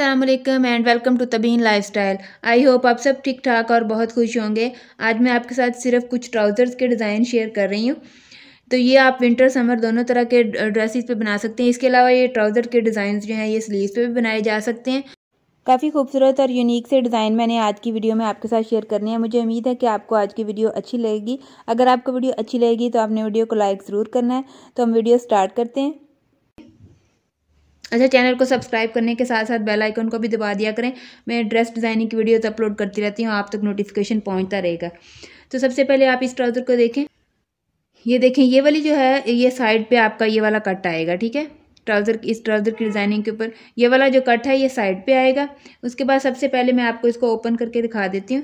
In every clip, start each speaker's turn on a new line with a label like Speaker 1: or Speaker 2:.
Speaker 1: Aslam and welcome to Tabeen lifestyle I hope आप सब ठीक ठाक और बहुत खुश होंगे आज मैं आपके साथ सिर्फ कुछ ट्राउज़र्स के डिज़ाइन शेयर कर रही हूँ तो ये आप विंटर समर दोनों तरह के ड्रेसिस पे बना सकते हैं इसके अलावा ये ट्राउज़र के डिज़ाइन जो हैं ये स्लीव्स पे भी बनाए जा सकते हैं काफ़ी खूबसूरत और यूनिक से डिज़ाइन मैंने आज की वीडियो में आपके साथ शेयर करनी है मुझे उम्मीद है कि आपको आज की वीडियो अच्छी लगेगी अगर आपको वीडियो अच्छी लगेगी तो आपने वीडियो को लाइक ज़रूर करना है तो हम वीडियो स्टार्ट करते हैं अच्छा चैनल को सब्सक्राइब करने के साथ साथ बेल आइकन को भी दबा दिया करें मैं ड्रेस डिज़ाइनिंग की वीडियो तो अपलोड करती रहती हूँ आप तक नोटिफिकेशन पहुँचता रहेगा तो सबसे पहले आप इस ट्राउज़र को देखें ये देखें ये वाली जो है ये साइड पर आपका ये वाला कट आएगा ठीक है ट्राउज़र इस ट्राउज़र की डिज़ाइनिंग के ऊपर ये वाला जो कट है ये साइड पे आएगा उसके बाद सबसे पहले मैं आपको इसको ओपन करके दिखा देती हूँ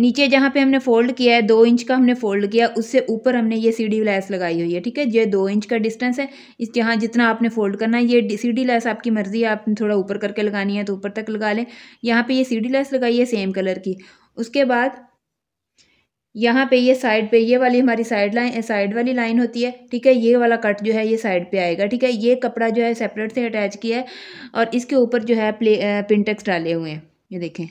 Speaker 1: नीचे जहाँ पे हमने फोल्ड किया है दो इंच का हमने फोल्ड किया उससे ऊपर हमने ये सी डी लैस लगाई हुई है ठीक है ये दो इंच का डिस्टेंस है इस जहाँ जितना आपने फोल्ड करना है ये सी डी लैस आपकी मर्ज़ी है आपने थोड़ा ऊपर करके लगानी है तो ऊपर तक लगा लें यहाँ पे ये सी डी लैस लगाई है सेम कलर की उसके बाद यहाँ पे ये साइड पे ये वाली हमारी साइड लाइन साइड वाली लाइन होती है ठीक है ये वाला कट जो है ये साइड पे आएगा ठीक है ये कपड़ा जो है सेपरेट से अटैच किया है और इसके ऊपर जो है प्ले पिनटेक्स डाले हुए हैं ये देखें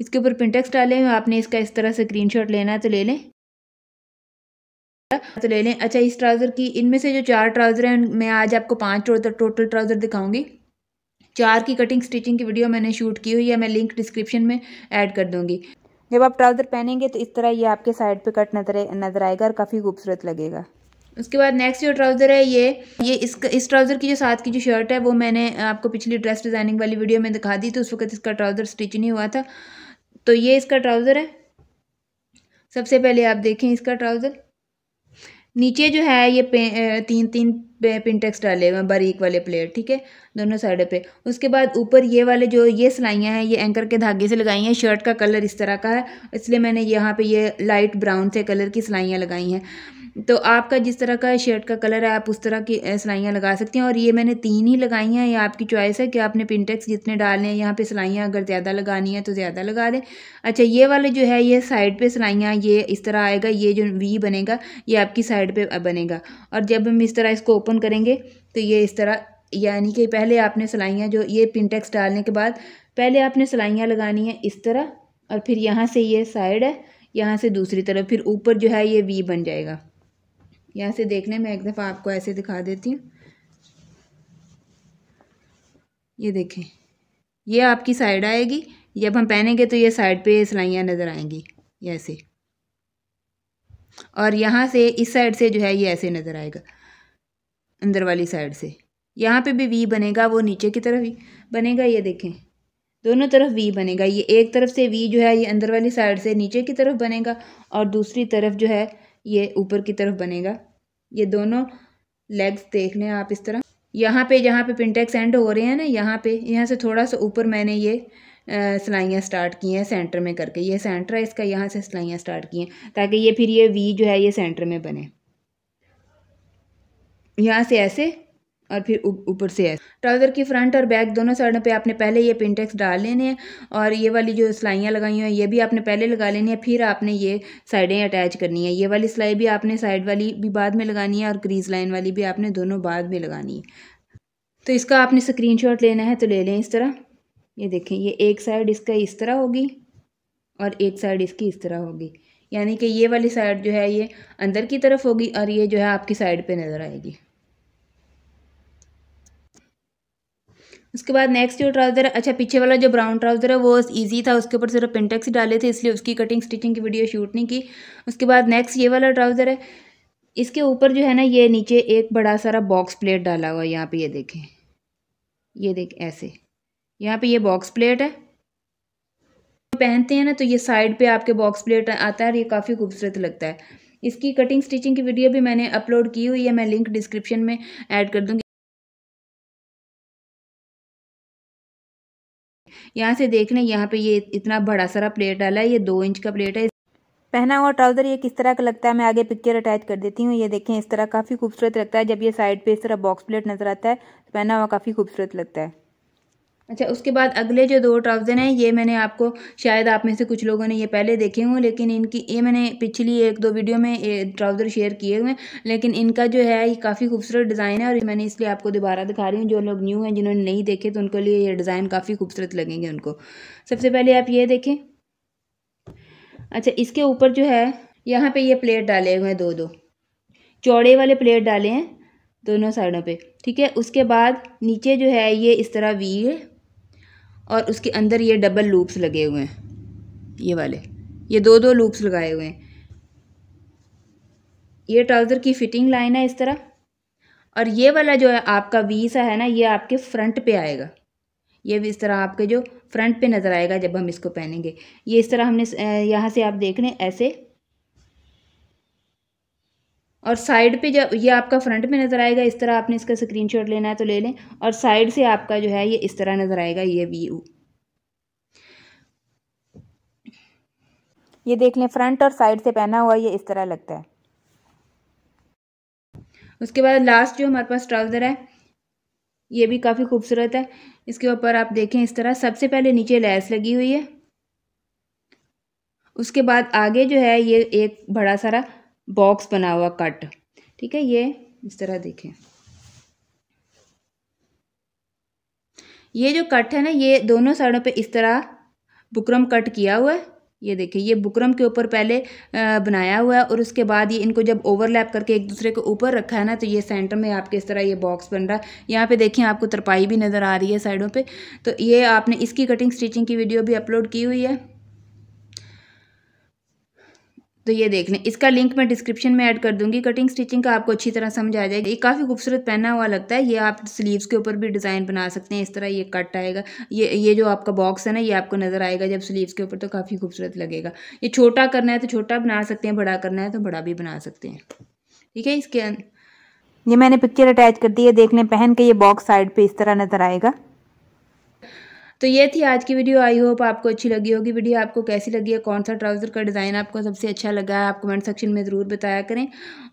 Speaker 1: इसके ऊपर पिंटेक्स डाले हुए आपने इसका इस तरह से स्क्रीन लेना है तो ले लें तो ले लें अच्छा इस ट्राउज़र की इनमें से जो चार ट्राउज़र हैं मैं आज आपको पाँच टोटल ट्राउज़र दिखाऊंगी चार की कटिंग स्टिचिंग की वीडियो मैंने शूट की हुई है मैं लिंक डिस्क्रिप्शन में ऐड कर दूंगी जब आप ट्राउज़र पहनेंगे तो इस तरह ये आपके साइड पे कट नजर नजर आएगा और काफ़ी खूबसूरत लगेगा उसके बाद नेक्स्ट जो ट्राउज़र है ये ये इस इस ट्राउज़र की जो साथ की जो शर्ट है वो मैंने आपको पिछली ड्रेस डिज़ाइनिंग वाली वीडियो में दिखा दी तो उस वक्त इसका ट्राउज़र स्टिच नहीं हुआ था तो ये इसका ट्राउज़र है सबसे पहले आप देखें इसका ट्राउज़र नीचे जो है ये तीन तीन पिनटेक्स डाले हुए हैं बारीक वाले प्लेट ठीक है दोनों साइड पे उसके बाद ऊपर ये वाले जो ये सिलाइयाँ हैं ये एंकर के धागे से लगाई हैं शर्ट का कलर इस तरह का है इसलिए मैंने यहाँ पे ये लाइट ब्राउन से कलर की सिलाइयाँ लगाई हैं तो आपका जिस तरह का शर्ट का कलर है आप उस तरह की सिलाइयाँ लगा सकती हैं और ये मैंने तीन ही लगाई हैं ये आपकी चॉइस है कि आपने पिनटेक्स जितने डालने हैं यहाँ पे सिलाइयाँ अगर ज़्यादा लगानी है तो ज़्यादा लगा दें अच्छा ये वाले जो है ये साइड पे सिलाइयाँ ये इस तरह आएगा ये जो वी बनेगा ये आपकी साइड पर बनेगा और जब हम इस तरह इसको ओपन करेंगे तो ये इस तरह यानी कि पहले आपने सिलाइयाँ जो ये पिनटेक्स डालने के बाद पहले आपने सिलाइयाँ लगानी हैं इस तरह और फिर यहाँ से ये साइड है यहाँ से दूसरी तरफ फिर ऊपर जो है ये वी बन जाएगा यहाँ से देखने में एक दफ़ा आपको ऐसे दिखा देती हूँ ये देखें ये आपकी साइड आएगी जब हम पहनेंगे तो ये साइड पे सिलाइयाँ नज़र आएंगी ये ऐसे और यहाँ से इस साइड से जो है ये ऐसे नज़र आएगा अंदर वाली साइड से यहाँ पे भी वी बनेगा वो नीचे की तरफ ही बनेगा ये देखें दोनों तरफ वी बनेगा ये एक तरफ से वी जो है ये अंदर वाली साइड से नीचे की तरफ बनेगा और दूसरी तरफ जो है ये ऊपर की तरफ बनेगा ये दोनों लेग्स देख लें आप इस तरह यहाँ पे जहाँ पे पिंटेक्स एंड हो रहे हैं ना यहाँ पे यहाँ से थोड़ा सा ऊपर मैंने ये सिलाइयाँ स्टार्ट की हैं सेंटर में करके ये सेंटर है इसका यहाँ से सिलाइयाँ स्टार्ट की हैं ताकि ये फिर ये वी जो है ये सेंटर में बने यहाँ से ऐसे और फिर ऊपर से है ट्राउज़र की फ्रंट और बैक दोनों साइडों पे आपने पहले ये पिनटेक्स डाल लेने हैं और ये वाली जो सिलाइयाँ लगाई हुई हैं ये भी आपने पहले लगा लेनी है फिर आपने ये साइडें अटैच करनी है ये वाली सिलाई भी आपने साइड वाली भी बाद में लगानी है और क्रीज लाइन वाली भी आपने दोनों बाद में लगानी है तो इसका आपने शॉट लेना है तो ले लें इस तरह ये देखें ये एक साइड इसका इस तरह होगी और एक साइड इसकी इस तरह होगी यानी कि ये वाली साइड जो है ये अंदर की तरफ होगी और ये जो है आपकी साइड पर नज़र आएगी उसके बाद नेक्स्ट जो ट्राउज़र है अच्छा पीछे वाला जो ब्राउन ट्राउज़र है वो ईजी था उसके ऊपर सिर्फ पिंटेक्स डाले थे इसलिए उसकी कटिंग स्टिचिंग की वीडियो शूट नहीं की उसके बाद नेक्स्ट ये वाला ट्राउज़र है इसके ऊपर जो है ना ये नीचे एक बड़ा सारा बॉक्स प्लेट डाला हुआ है यहाँ पर ये देखें ये देख ऐसे यहाँ पर ये बॉक्स प्लेट है पहनते हैं ना तो ये साइड पे आपके बॉक्स प्लेट आता है और ये काफ़ी खूबसूरत लगता है इसकी कटिंग स्टिचिंग की वीडियो भी मैंने अपलोड की हुई है मैं लिंक डिस्क्रिप्शन में ऐड कर दूँगी यहाँ से देख लें यहाँ पे ये इतना बड़ा सारा प्लेट डाला है ये दो इंच का प्लेट है पहना हुआ ट्राउज़र ये किस तरह का लगता है मैं आगे पिक्चर अटैच कर देती हूँ ये देखें इस तरह काफ़ी खूबसूरत लगता है जब ये साइड पे इस तरह बॉक्स प्लेट नज़र आता है तो पहना हुआ काफ़ी खूबसूरत लगता है अच्छा उसके बाद अगले जो दो ट्राउज़र हैं ये मैंने आपको शायद आप में से कुछ लोगों ने ये पहले देखे हों लेकिन इनकी ये मैंने पिछली एक दो वीडियो में ये ट्राउज़र शेयर किए हुए हैं लेकिन इनका जो है ये काफ़ी खूबसूरत डिज़ाइन है और मैंने इसलिए आपको दोबारा दिखा रही हूँ जो लोग न्यू हैं जिन्होंने नहीं देखे तो उनके लिए ये डिज़ाइन काफ़ी खूबसूरत लगेंगे उनको सबसे पहले आप ये देखें अच्छा इसके ऊपर जो है यहाँ पर ये प्लेट डाले हुए हैं दो दो चौड़े वाले प्लेट डाले हैं दोनों साइडों पे ठीक है उसके बाद नीचे जो है ये इस तरह वी है और उसके अंदर ये डबल लूप्स लगे हुए हैं ये वाले ये दो दो लूप्स लगाए हुए हैं ये ट्राउज़र की फिटिंग लाइन है इस तरह और ये वाला जो है आपका वी सा है ना ये आपके फ्रंट पे आएगा ये भी इस तरह आपके जो फ्रंट पे नज़र आएगा जब हम इसको पहनेंगे ये इस तरह हमने यहाँ से आप देख लें ऐसे और साइड पे जब ये आपका फ्रंट में नज़र आएगा इस तरह आपने इसका स्क्रीनशॉट लेना है तो ले लें और साइड से आपका जो है ये इस तरह नज़र आएगा ये व्यू ये देख लें फ्रंट और साइड से पहना हुआ ये इस तरह लगता है उसके बाद लास्ट जो हमारे पास ट्राउज़र है ये भी काफ़ी खूबसूरत है इसके ऊपर आप देखें इस तरह सबसे पहले नीचे लैस लगी हुई है उसके बाद आगे जो है ये एक बड़ा सारा बॉक्स बना हुआ कट ठीक है ये इस तरह देखें ये जो कट है ना ये दोनों साइडों पे इस तरह बुकरम कट किया हुआ है ये देखिए ये बुकरम के ऊपर पहले बनाया हुआ है और उसके बाद ये इनको जब ओवरलैप करके एक दूसरे के ऊपर रखा है ना तो ये सेंटर में आपके इस तरह ये बॉक्स बन रहा है यहाँ पे देखिए आपको तरपाई भी नज़र आ रही है साइडों पे तो ये आपने इसकी कटिंग स्टिचिंग की वीडियो भी अपलोड की हुई है तो ये देख लें इसका लिंक मैं डिस्क्रिप्शन में ऐड कर दूंगी कटिंग स्टिचिंग का आपको अच्छी तरह समझ आ जाएगा ये काफ़ी खूबसूरत पहना हुआ लगता है ये आप स्लीव्स के ऊपर भी डिज़ाइन बना सकते हैं इस तरह ये कट आएगा ये ये जो आपका बॉक्स है ना ये आपको नज़र आएगा जब स्लीव्स के ऊपर तो काफ़ी खूबसूरत लगेगा ये छोटा करना है तो छोटा बना सकते हैं बड़ा करना है तो बड़ा भी बना सकते हैं ठीक है इसके ये मैंने पिक्चर अटैच कर दी है देख लें पहन के ये बॉक्स साइड पर इस तरह नज़र आएगा तो ये थी आज की वीडियो आई होप आपको अच्छी लगी होगी वीडियो आपको कैसी लगी है कौन सा ट्राउज़र का डिज़ाइन आपको सबसे अच्छा लगा है आप कमेंट सेक्शन में ज़रूर बताया करें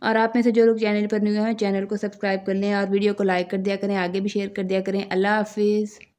Speaker 1: और आप में से जो लोग चैनल पर न्यू हैं चैनल को सब्सक्राइब कर लें और वीडियो को लाइक कर दिया करें आगे भी शेयर कर दिया करें अल्लाह हाफिज़